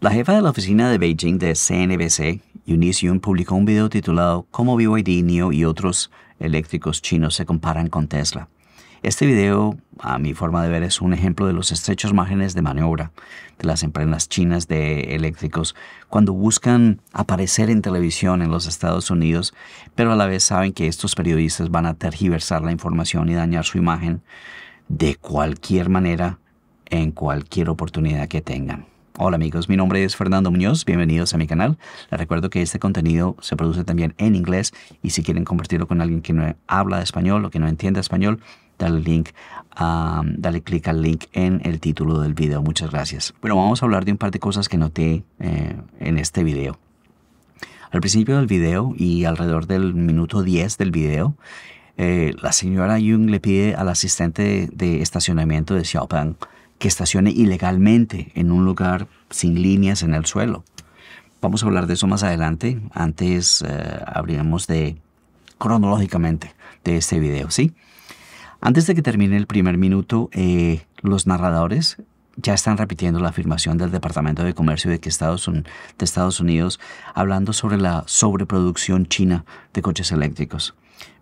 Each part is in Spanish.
La jefa de la oficina de Beijing de CNBC, Yunis Yun, publicó un video titulado Cómo BYD, NIO y otros eléctricos chinos se comparan con Tesla. Este video, a mi forma de ver, es un ejemplo de los estrechos márgenes de maniobra de las empresas chinas de eléctricos cuando buscan aparecer en televisión en los Estados Unidos, pero a la vez saben que estos periodistas van a tergiversar la información y dañar su imagen de cualquier manera en cualquier oportunidad que tengan. Hola amigos, mi nombre es Fernando Muñoz, bienvenidos a mi canal. Les recuerdo que este contenido se produce también en inglés y si quieren compartirlo con alguien que no habla español o que no entienda español, dale link, um, dale clic al link en el título del video. Muchas gracias. Bueno, vamos a hablar de un par de cosas que noté eh, en este video. Al principio del video y alrededor del minuto 10 del video, eh, la señora Jung le pide al asistente de, estacionamiento de Xiaopang que estacione ilegalmente en un lugar sin líneas en el suelo. Vamos a hablar de eso más adelante. Antes eh, abriremos de cronológicamente de este video, ¿sí? Antes de que termine el primer minuto, eh, los narradores ya están repitiendo la afirmación del Departamento de Comercio de que Estados, de Estados Unidos hablando sobre la sobreproducción china de coches eléctricos.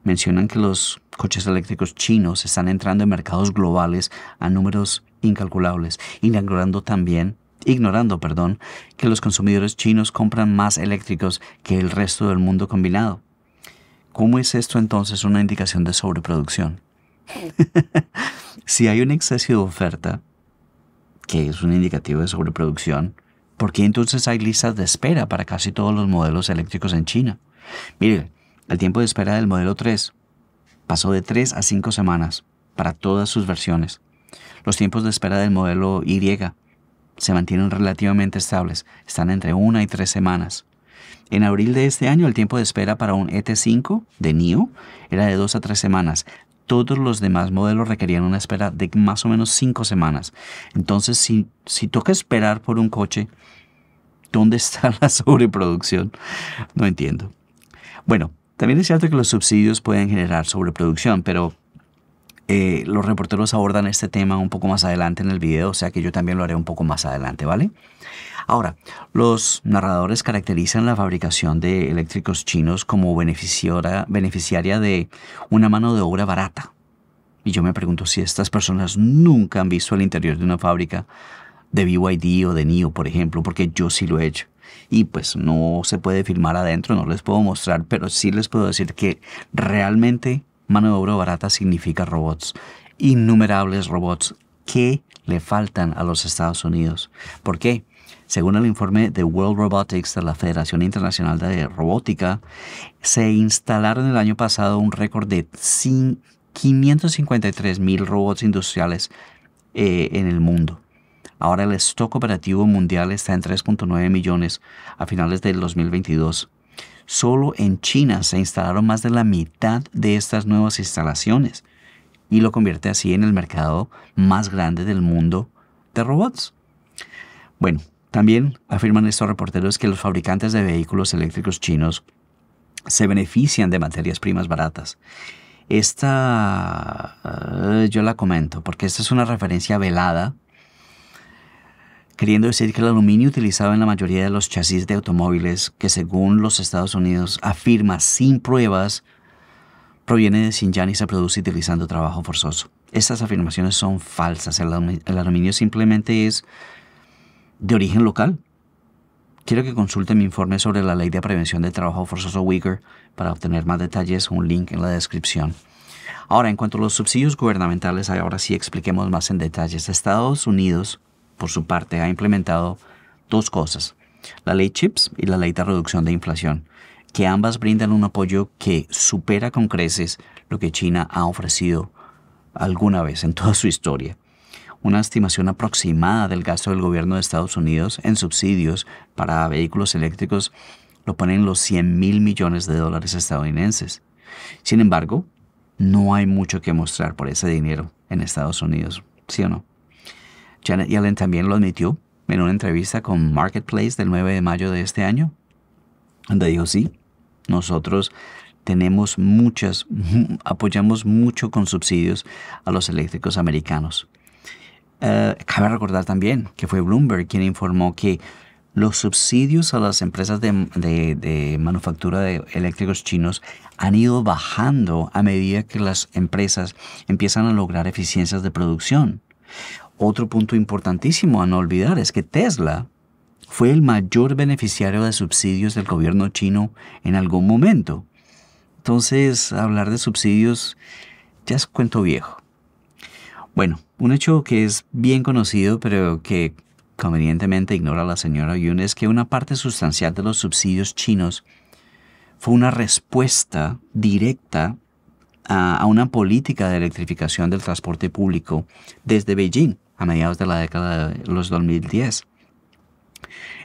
Mencionan que los coches eléctricos chinos están entrando en mercados globales a números incalculables, inaugurando también ignorando, perdón, que los consumidores chinos compran más eléctricos que el resto del mundo combinado. ¿Cómo es esto entonces una indicación de sobreproducción? si hay un exceso de oferta, que es un indicativo de sobreproducción, ¿por qué entonces hay listas de espera para casi todos los modelos eléctricos en China? Mire, el tiempo de espera del modelo 3 pasó de 3 a 5 semanas para todas sus versiones. Los tiempos de espera del modelo Y se mantienen relativamente estables, están entre una y tres semanas. En abril de este año, el tiempo de espera para un ET5 de NIO era de dos a tres semanas. Todos los demás modelos requerían una espera de más o menos cinco semanas. Entonces, si, toca esperar por un coche, ¿dónde está la sobreproducción? No entiendo. Bueno, también es cierto que los subsidios pueden generar sobreproducción, pero eh, los reporteros abordan este tema un poco más adelante en el video, o sea que yo también lo haré un poco más adelante, ¿vale? Ahora, los narradores caracterizan la fabricación de eléctricos chinos como beneficiaria de una mano de obra barata. Y yo me pregunto si estas personas nunca han visto el interior de una fábrica de BYD o de NIO, por ejemplo, porque yo sí lo he hecho. Y pues no se puede filmar adentro, no les puedo mostrar, pero sí les puedo decir que realmente Mano de obra barata significa robots, innumerables robots que le faltan a los Estados Unidos. ¿Por qué? Según el informe de World Robotics de la Federación Internacional de Robótica, se instalaron el año pasado un récord de 553 mil robots industriales eh, en el mundo. Ahora el stock operativo mundial está en 3.9 millones a finales del 2022. Solo en China se instalaron más de la mitad de estas nuevas instalaciones y lo convierte así en el mercado más grande del mundo de robots. Bueno, también afirman estos reporteros que los fabricantes de vehículos eléctricos chinos se benefician de materias primas baratas. Esta eh, yo la comento porque esta es una referencia velada queriendo decir que el aluminio utilizado en la mayoría de los chasis de automóviles, que según los Estados Unidos afirma sin pruebas, proviene de Xinjiang y se produce utilizando trabajo forzoso. Estas afirmaciones son falsas. El, aluminio simplemente es de origen local. Quiero que consulte mi informe sobre la ley de prevención de trabajo forzoso Uyghur para obtener más detalles, un link en la descripción. Ahora, en cuanto a los subsidios gubernamentales, ahora sí expliquemos más en detalles. Estados Unidos por su parte, ha implementado dos cosas, la ley CHIPS y la ley de reducción de inflación, que ambas brindan un apoyo que supera con creces lo que China ha ofrecido alguna vez en toda su historia. Una estimación aproximada del gasto del gobierno de Estados Unidos en subsidios para vehículos eléctricos lo ponen los 100 mil millones de dólares estadounidenses. Sin embargo, no hay mucho que mostrar por ese dinero en Estados Unidos, ¿sí o no? Janet Yellen también lo admitió en una entrevista con Marketplace del 9 de mayo de este año, donde dijo, sí, nosotros tenemos muchas, apoyamos mucho con subsidios a los eléctricos americanos. Eh, cabe recordar también que fue Bloomberg quien informó que los subsidios a las empresas de, manufactura de eléctricos chinos han ido bajando a medida que las empresas empiezan a lograr eficiencias de producción. Otro punto importantísimo a no olvidar es que Tesla fue el mayor beneficiario de subsidios del gobierno chino en algún momento. Entonces, hablar de subsidios ya es cuento viejo. Bueno, un hecho que es bien conocido, pero que convenientemente ignora la señora Yun, es que una parte sustancial de los subsidios chinos fue una respuesta directa a, a una política de electrificación del transporte público desde Beijing a mediados de la década de los 2010.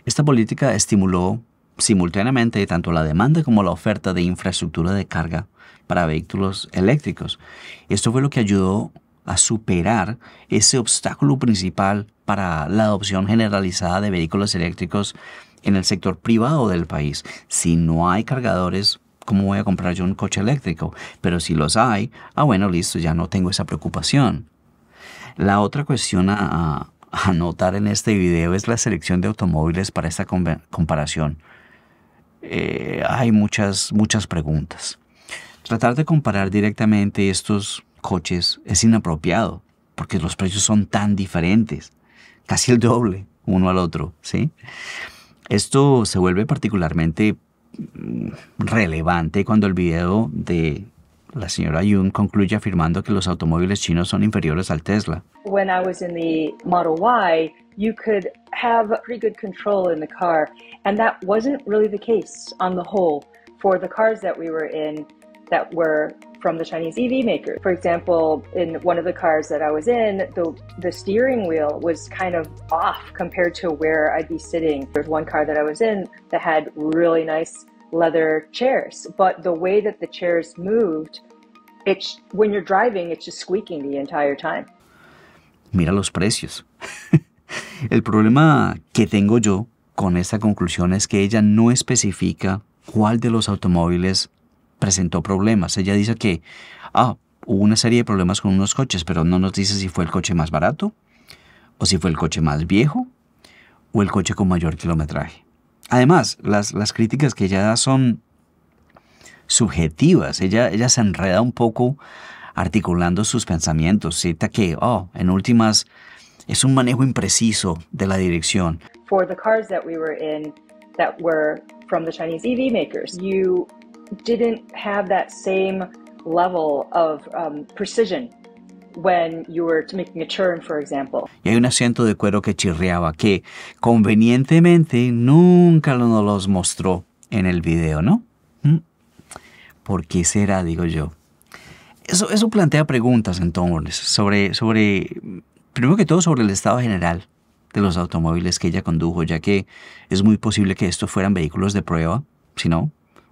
Esta política estimuló simultáneamente tanto la demanda como la oferta de infraestructura de carga para vehículos eléctricos. Esto fue lo que ayudó a superar ese obstáculo principal para la adopción generalizada de vehículos eléctricos en el sector privado del país. Si no hay cargadores, ¿cómo voy a comprar yo un coche eléctrico? Pero si los hay, ah bueno, listo, ya no tengo esa preocupación. La otra cuestión a, anotar en este video es la selección de automóviles para esta comparación. Eh, hay muchas, muchas preguntas. Tratar de comparar directamente estos coches es inapropiado porque los precios son tan diferentes, casi el doble uno al otro, Esto se vuelve particularmente mm, relevante cuando el video de La señora Yun concluye afirmando que los automóviles chinos son inferiores al Tesla. When I was in the Model Y, you could have pretty good control in the car, and that wasn't really the case on the whole for the cars that we were in that were from the Chinese EV makers. For example, in one of the cars that I was in, the, the steering wheel was kind of off compared to where I'd be sitting. There's one car that I was in that had really nice leather chairs. But the way that the chairs moved, it's when you're driving, it's just squeaking the entire time. Mira los precios. El problema que tengo yo con esta conclusión es que ella no especifica cuál de los automóviles presentó problemas. Ella dice que, ah, hubo una serie de problemas con unos coches, pero no nos dice si fue el coche más barato, o si fue el coche más viejo, o el coche con mayor kilometraje. Además, las, las críticas que ella da son subjetivas. Ella, ella se enreda un poco articulando sus pensamientos. Cita que, oh, en últimas, es un manejo impreciso de la dirección. For the cars that we were in that were from the Chinese EV makers, you didn't have that same level of um, precision When Y hay un asiento de cuero que chirriaba, que convenientemente nunca nos los mostró en el video, ¿no? ¿Mm? ¿Por qué será, digo yo? Eso, eso plantea preguntas entonces sobre, sobre, primero que todo sobre el estado general de los automóviles que ella condujo, ya que es muy posible que estos fueran vehículos de prueba, sino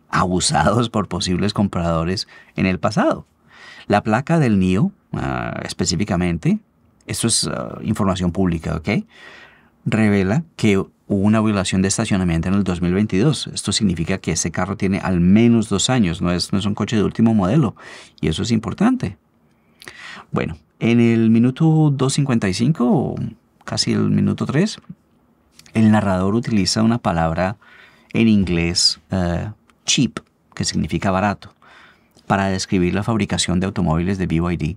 abusados por posibles compradores en el pasado. La placa del NIO Ah, específicamente, esto es ah, información pública, ¿ok? Revela que hubo una violación de estacionamiento en el 2022. Esto significa que ese carro tiene al menos dos años, no es, no un coche de último modelo. Y eso es importante. Bueno, en el minuto 2.55, casi el minuto 3, el narrador utiliza una palabra en inglés ah, cheap, que significa barato, para describir la fabricación de automóviles de BYD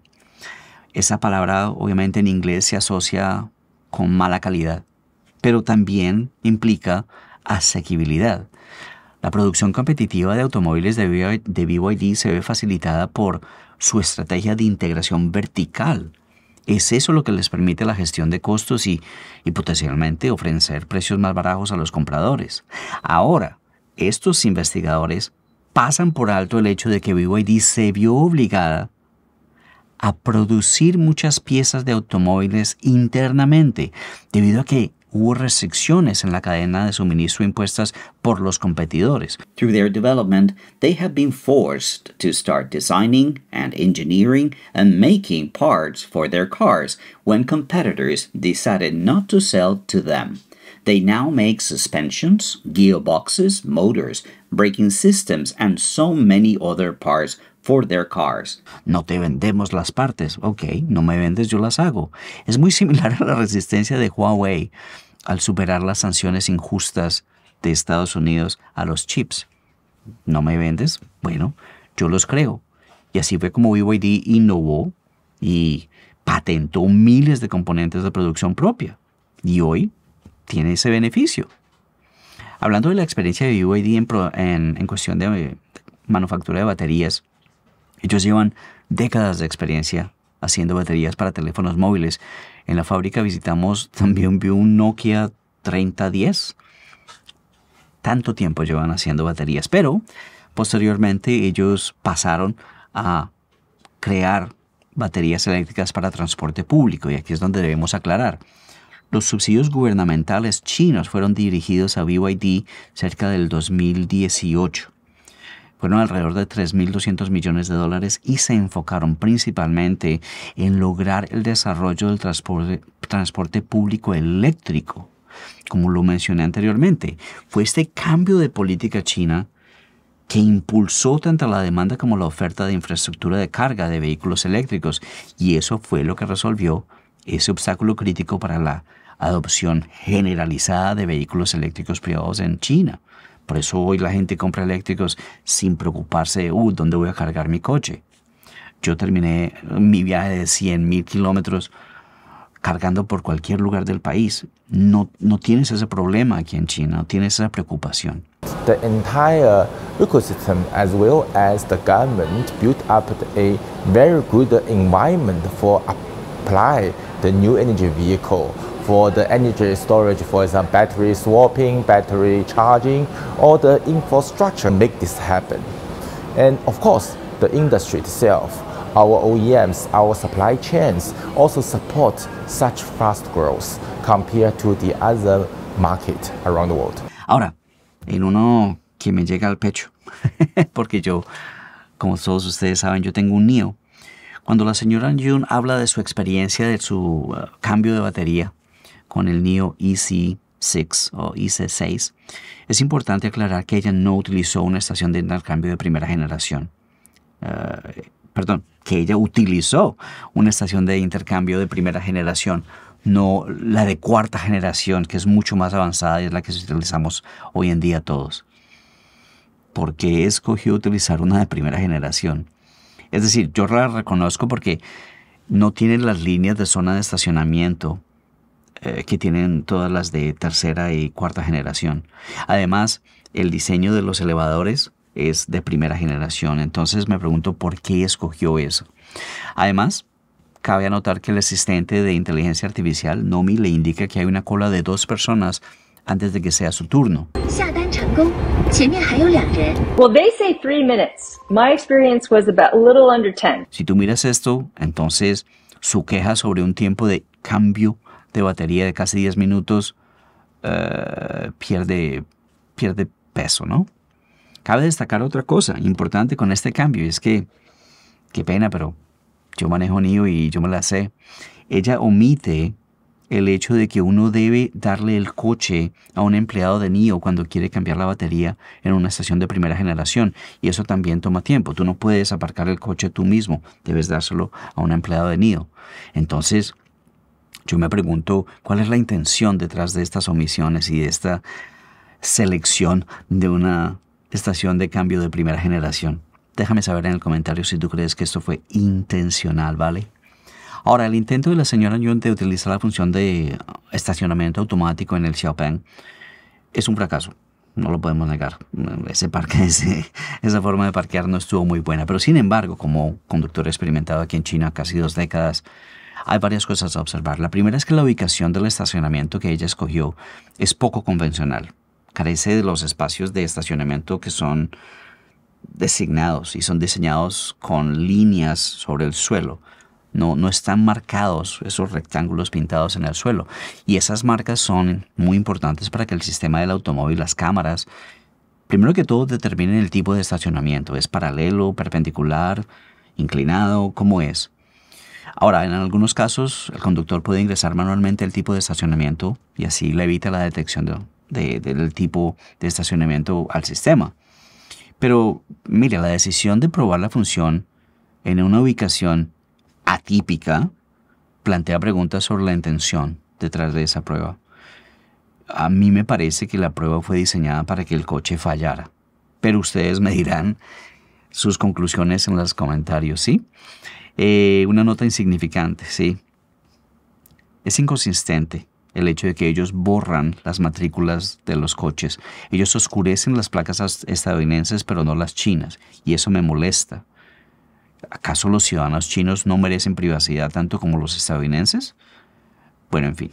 esa palabra obviamente en inglés se asocia con mala calidad, pero también implica asequibilidad. La producción competitiva de automóviles de BYD se ve facilitada por su estrategia de integración vertical. Es eso lo que les permite la gestión de costos y, potencialmente ofrecer precios más barajos a los compradores. Ahora, estos investigadores pasan por alto el hecho de que BYD se vio obligada a producir muchas piezas de automóviles internamente, debido a que hubo restricciones en la cadena de suministro impuestas por los competidores. Through their development, they have been forced to start designing and engineering and making parts for their cars when competitors decided not to sell to them. They now make suspensions, gearboxes, motors, braking systems, and so many other parts cars. No te vendemos las partes. Ok, no me vendes, yo las hago. Es muy similar a la resistencia de Huawei al superar las sanciones injustas de Estados Unidos a los chips. No me vendes, bueno, yo los creo. Y así fue como BYD innovó y patentó miles de componentes de producción propia. Y hoy tiene ese beneficio. Hablando de la experiencia de BYD en, en cuestión de eh, manufactura de baterías, ellos llevan décadas de experiencia haciendo baterías para teléfonos móviles. En la fábrica visitamos, también vio un Nokia 3010. Tanto tiempo llevan haciendo baterías, pero posteriormente ellos pasaron a crear baterías eléctricas para transporte público y aquí es donde debemos aclarar. Los subsidios gubernamentales chinos fueron dirigidos a BYD cerca del 2018 fueron alrededor de 3.200 millones de dólares y se enfocaron principalmente en lograr el desarrollo del transporte, transporte público eléctrico. Como lo mencioné anteriormente, fue este cambio de política china que impulsó tanto la demanda como la oferta de infraestructura de carga de vehículos eléctricos y eso fue lo que resolvió ese obstáculo crítico para la adopción generalizada de vehículos eléctricos privados en China. Por eso hoy la gente compra eléctricos sin preocuparse de, ¿dónde voy a cargar mi coche? Yo terminé mi viaje de 100.000 mil kilómetros cargando por cualquier lugar del país. No, no tienes ese problema aquí en China, no tienes esa preocupación. The entire ecosystem, as well as the government, built up a very good environment for apply the vehicle. for the energy storage, for example, battery swapping, battery charging, all the infrastructure make this happen. And of course, the industry itself, our OEMs, our supply chains also support such fast growth compared to the other market around the world. Ahora, el uno que me llega al pecho, porque yo, como todos ustedes saben, yo tengo un NIO. Cuando la señora June habla de su experiencia, de su uh, cambio de batería, con el NIO EC6 o EC6, es importante aclarar que ella no utilizó una estación de intercambio de primera generación. Eh, perdón, que ella utilizó una estación de intercambio de primera generación, no la de cuarta generación, que es mucho más avanzada y es la que utilizamos hoy en día todos. ¿Por qué escogió utilizar una de primera generación? Es decir, yo la reconozco porque no tiene las líneas de zona de estacionamiento eh, que tienen todas las de tercera y cuarta generación. Además, el diseño de los elevadores es de primera generación, entonces me pregunto por qué escogió eso. Además, cabe anotar que el asistente de inteligencia artificial, Nomi, le indica que hay una cola de dos personas antes de que sea su turno. Si tú miras esto, entonces su queja sobre un tiempo de cambio de batería de casi 10 minutos eh, pierde, pierde peso, ¿no? Cabe destacar otra cosa importante con este cambio, y es que, qué pena, pero yo manejo NIO y yo me la sé. Ella omite el hecho de que uno debe darle el coche a un empleado de NIO cuando quiere cambiar la batería en una estación de primera generación. Y eso también toma tiempo. Tú no puedes aparcar el coche tú mismo, debes dárselo a un empleado de NIO. Entonces, yo me pregunto cuál es la intención detrás de estas omisiones y esta selección de una estación de cambio de primera generación. Déjame saber en el comentario si tú crees que esto fue intencional, ¿vale? Ahora, el intento de la señora Yoon de utilizar la función de estacionamiento automático en el Xiaopeng es un fracaso. No lo podemos negar. Ese parque, esa forma de parquear no estuvo muy buena. Pero sin embargo, como conductor experimentado aquí en China casi dos décadas, hay varias cosas a observar. La primera es que la ubicación del estacionamiento que ella escogió es poco convencional. Carece de los espacios de estacionamiento que son designados y son diseñados con líneas sobre el suelo. No, no, están marcados esos rectángulos pintados en el suelo. Y esas marcas son muy importantes para que el sistema del automóvil, las cámaras, primero que todo determinen el tipo de estacionamiento. ¿Es paralelo, perpendicular, inclinado? ¿Cómo es? Ahora, en algunos casos, el conductor puede ingresar manualmente el tipo de estacionamiento y así le evita la detección del tipo de estacionamiento al sistema. Pero, mire, la decisión de probar la función en una ubicación atípica plantea preguntas sobre la intención detrás de esa prueba. A mí me parece que la prueba fue diseñada para que el coche fallara, pero ustedes me dirán sus conclusiones en los comentarios, ¿sí? Eh, una nota insignificante, ¿sí? Es inconsistente el hecho de que ellos borran las matrículas de los coches. Ellos oscurecen las placas estadounidenses, pero no las chinas, y eso me molesta. ¿Acaso los ciudadanos chinos no merecen privacidad tanto como los estadounidenses? Bueno, en fin.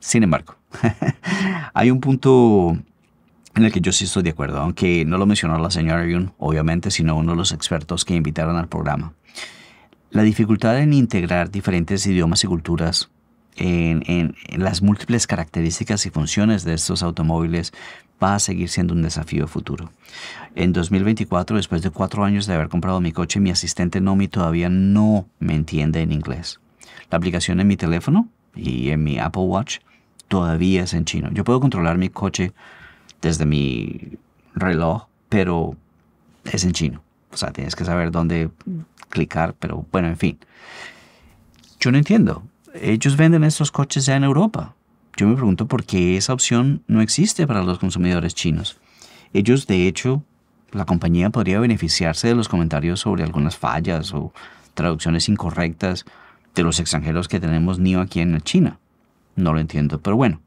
Sin embargo, hay un punto en el que yo sí estoy de acuerdo, aunque no lo mencionó la señora Yun, obviamente, sino uno de los expertos que invitaron al programa. La dificultad en integrar diferentes idiomas y culturas en, en, las múltiples características y funciones de estos automóviles va a seguir siendo un desafío futuro. En 2024, después de cuatro años de haber comprado mi coche, mi asistente Nomi todavía no me entiende en inglés. La aplicación en mi teléfono y en mi Apple Watch todavía es en chino. Yo puedo controlar mi coche desde mi reloj, pero es en chino. O sea, tienes que saber dónde clicar, pero bueno, en fin. Yo no entiendo. Ellos venden estos coches ya en Europa. Yo me pregunto por qué esa opción no existe para los consumidores chinos. Ellos, de hecho, la compañía podría beneficiarse de los comentarios sobre algunas fallas o traducciones incorrectas de los extranjeros que tenemos NIO aquí en China. No lo entiendo, pero bueno.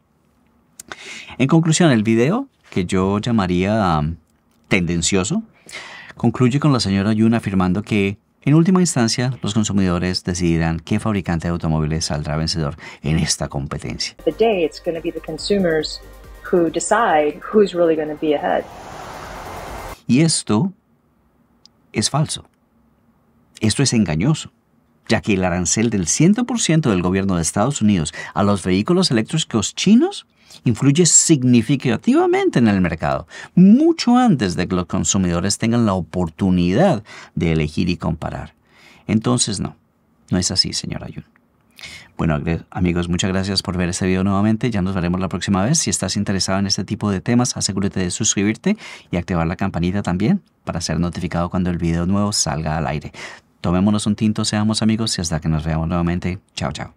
En conclusión, el video que yo llamaría tendencioso, concluye con la señora Yun afirmando que en última instancia, los consumidores decidirán qué fabricante de automóviles saldrá vencedor en esta competencia. Y esto es falso. Esto es engañoso, ya que el arancel del 100% del gobierno de Estados Unidos a los vehículos eléctricos chinos influye significativamente en el mercado, mucho antes de que los consumidores tengan la oportunidad de elegir y comparar. Entonces, no, no es así, señora Ayun. Bueno, amigos, muchas gracias por ver este video nuevamente. Ya nos veremos la próxima vez. Si estás interesado en este tipo de temas, asegúrate de suscribirte y activar la campanita también para ser notificado cuando el video nuevo salga al aire. Tomémonos un tinto, seamos amigos y hasta que nos veamos nuevamente. Chao, chao.